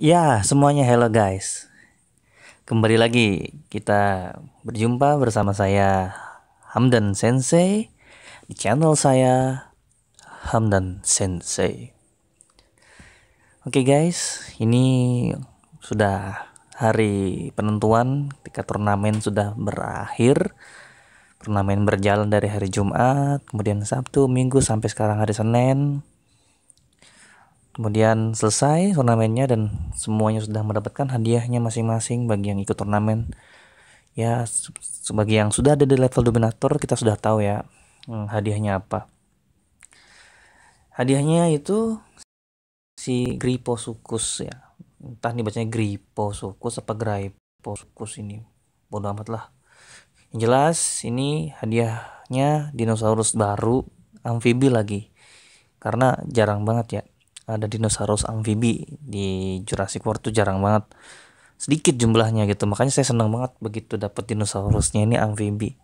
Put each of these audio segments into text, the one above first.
Ya, semuanya hello guys. Kembali lagi kita berjumpa bersama saya Hamdan Sensei di channel saya Hamdan Sensei. Oke guys, ini sudah hari penentuan ketika turnamen sudah berakhir. Turnamen berjalan dari hari Jumat, kemudian Sabtu, Minggu sampai sekarang hari Senin Kemudian selesai turnamennya dan semuanya sudah mendapatkan hadiahnya masing-masing bagi yang ikut turnamen. Ya, sebagai yang sudah ada di level dominator kita sudah tahu ya hmm, hadiahnya apa. Hadiahnya itu si Sukus ya. Entah nih bacanya Sukus apa Sukus ini. Bodoh amat lah. Yang jelas ini hadiahnya dinosaurus baru amfibi lagi. Karena jarang banget ya ada dinosaurus amfibi di Jurassic World tuh jarang banget sedikit jumlahnya gitu makanya saya seneng banget begitu dapet dinosaurusnya ini amfibi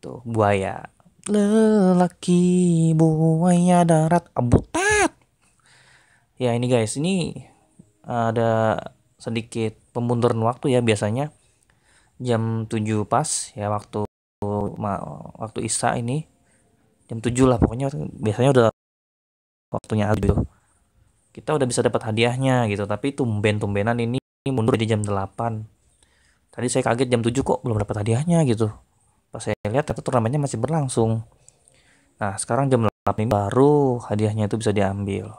tuh buaya lelaki buaya darat abutet ah, ya ini guys ini eh, ada sedikit pemunduran waktu ya biasanya jam 7 pas ya waktu waktu Isa ini jam 7 lah pokoknya biasanya udah waktunya azab gitu. kita udah bisa dapat hadiahnya gitu tapi tumben-tumbenan ini mundur di jam 8 tadi saya kaget jam 7 kok belum dapat hadiahnya gitu pas saya lihat ternyata turnamennya masih berlangsung nah sekarang jam 8 ini baru hadiahnya itu bisa diambil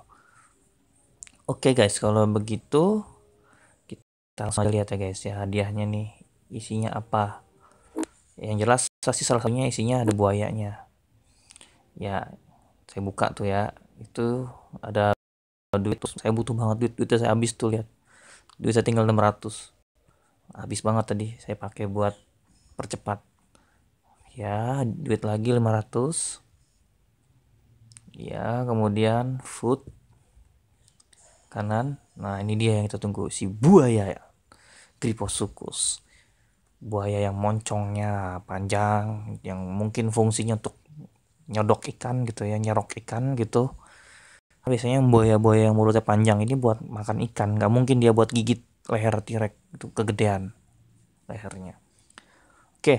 oke okay guys kalau begitu kita langsung lihat ya guys ya hadiahnya nih isinya apa yang jelas pasti salah satunya isinya ada buayanya ya saya buka tuh ya itu ada duit tuh saya butuh banget duit duitnya saya habis tuh lihat duit saya tinggal 600 habis banget tadi saya pakai buat percepat ya duit lagi 500 ya kemudian food kanan nah ini dia yang kita tunggu si buaya ya triposukus buaya yang moncongnya panjang yang mungkin fungsinya untuk nyodok ikan gitu ya nyerok ikan gitu biasanya buaya-buaya yang mulutnya panjang ini buat makan ikan nggak mungkin dia buat gigit leher tirek itu kegedean lehernya oke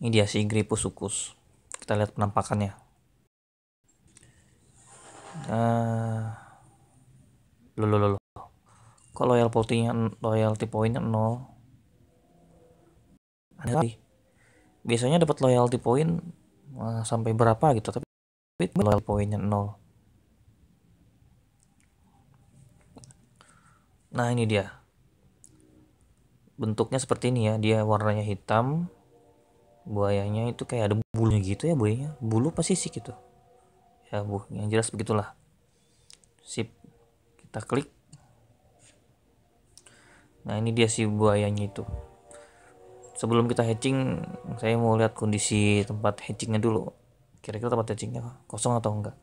ini dia si Gripus sukus kita lihat penampakannya uh, eh, lo lo lo kok loyal loyalty-nya pointnya loyalty pointnya nol aneh sih biasanya dapat loyalty point eh, sampai berapa gitu tapi loyal pointnya nol Nah, ini dia. Bentuknya seperti ini ya, dia warnanya hitam. Buayanya itu kayak ada bulunya gitu ya, buayanya. Bulu pasti sih gitu. Ya, bu, yang jelas begitulah. Sip. Kita klik. Nah, ini dia si buayanya itu. Sebelum kita hatching, saya mau lihat kondisi tempat hatchingnya dulu. Kira-kira tempat hatchingnya kosong atau enggak.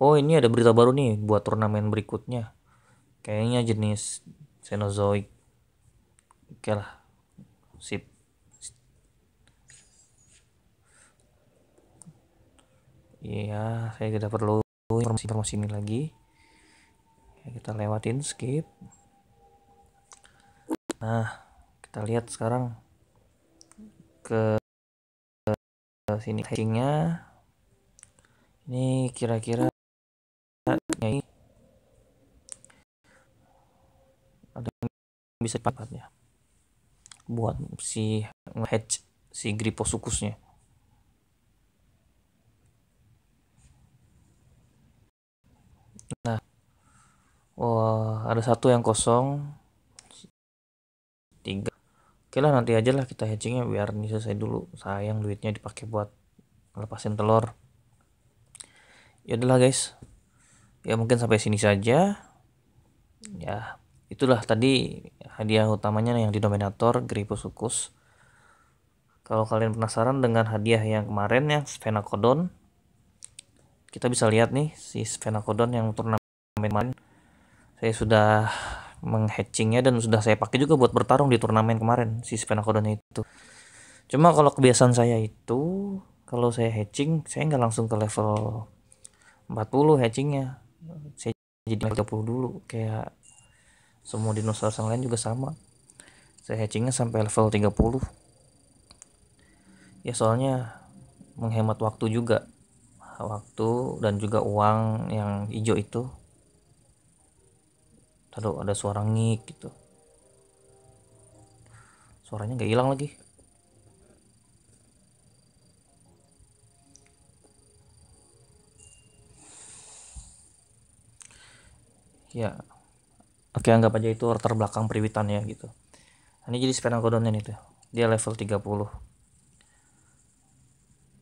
Oh, ini ada berita baru nih buat turnamen berikutnya kayaknya jenis Cenozoic oke lah sip iya saya tidak perlu informasi-informasi ini lagi ya, kita lewatin skip nah kita lihat sekarang ke, ke sini hatchingnya ini kira-kira bisa cepatnya buat si hedge si griposukusnya nah wah ada satu yang kosong tiga oke lah nanti aja lah kita hedgingnya biar ini selesai dulu sayang duitnya dipakai buat lepasin telur ya udahlah guys ya mungkin sampai sini saja ya itulah tadi hadiah utamanya yang di dominator Griposuchus kalau kalian penasaran dengan hadiah yang kemarin ya Sphenacodon kita bisa lihat nih si Sphenacodon yang turnamen kemarin saya sudah menghatchingnya dan sudah saya pakai juga buat bertarung di turnamen kemarin si Sphenacodon itu cuma kalau kebiasaan saya itu kalau saya hatching saya nggak langsung ke level 40 hatchingnya saya jadi 30 dulu kayak semua dinosaurus yang lain juga sama saya hatchingnya sampai level 30 ya soalnya menghemat waktu juga waktu dan juga uang yang hijau itu Taduh ada suara ngik gitu suaranya nggak hilang lagi ya oke anggap aja itu latar belakang periwitannya gitu ini jadi nih tuh dia level 30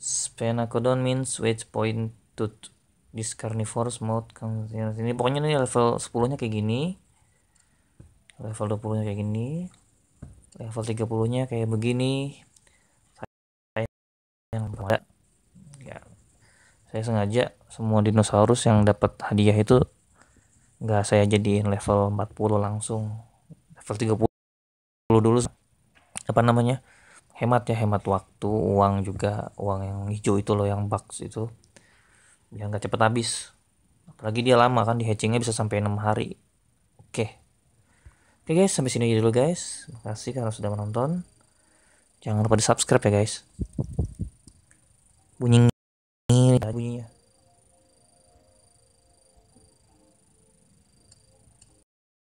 sphenacodon means wedge point to this carnivorous mouth ini pokoknya ini level 10 nya kayak gini level 20 nya kayak gini level 30 nya kayak begini saya yang ya saya sengaja semua dinosaurus yang dapat hadiah itu nggak saya jadiin level 40 langsung level 30 dulu apa namanya hemat ya hemat waktu uang juga uang yang hijau itu loh yang box itu biar nggak cepet habis apalagi dia lama kan di hatchingnya bisa sampai enam hari oke oke guys sampai sini aja dulu guys makasih karena sudah menonton jangan lupa di subscribe ya guys bunyi ini bunyinya